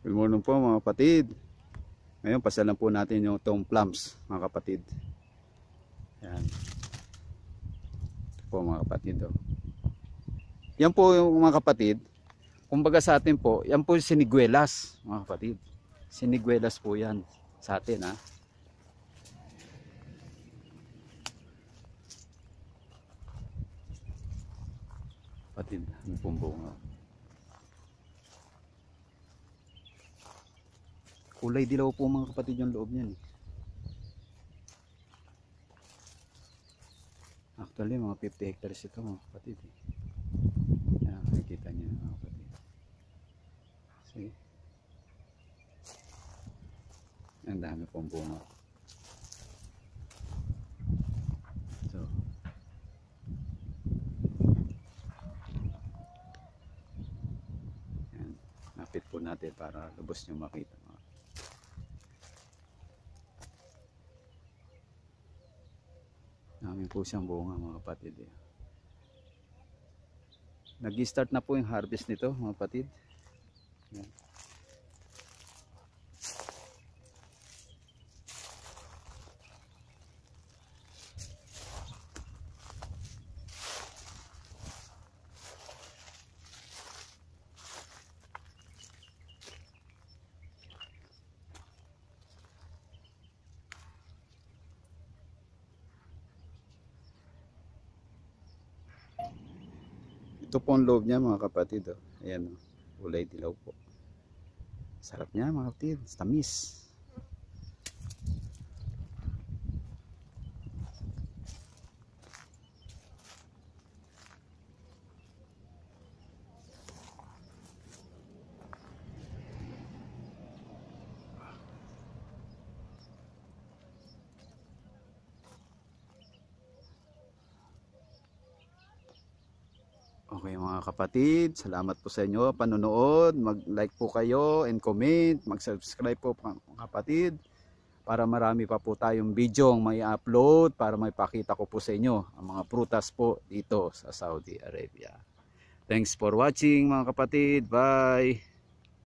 Good morning po mga kapatid. Ngayon pasalan po natin yung tong plums mga kapatid. Yan. Ito po mga kapatid. Oh. Yan po yung mga kapatid. Kumbaga sa atin po, yan po yung siniguelas mga kapatid. Siniguelas po yan sa atin ha. Ah. Kapatid, ano pumbong. bunga? Ah? kulay dilaw po mga kapatid yung loob niyan eh. Actually, mga 50 hectares ito mga kapatid. Eh. Yan, nakikita niyo mga kapatid. See? Ang dami pong bunga. So, yan, napit po natin para lubos nyo makita. Dami po siyang bunga mga kapatid. Eh. Nag-start na po yung harvest nito mga kapatid. Yan. Ito po ang loob niya mga kapatid. Oh. Ayan, ulay oh. kulay dilaw po. Sarap niya mga kapatid. Tamis. Okay mga kapatid, salamat po sa inyo panonood. Mag-like po kayo and comment, mag-subscribe po mga kapatid para marami pa po tayong video ang may upload para may pakita ko po sa inyo ang mga prutas po dito sa Saudi Arabia. Thanks for watching mga kapatid. Bye!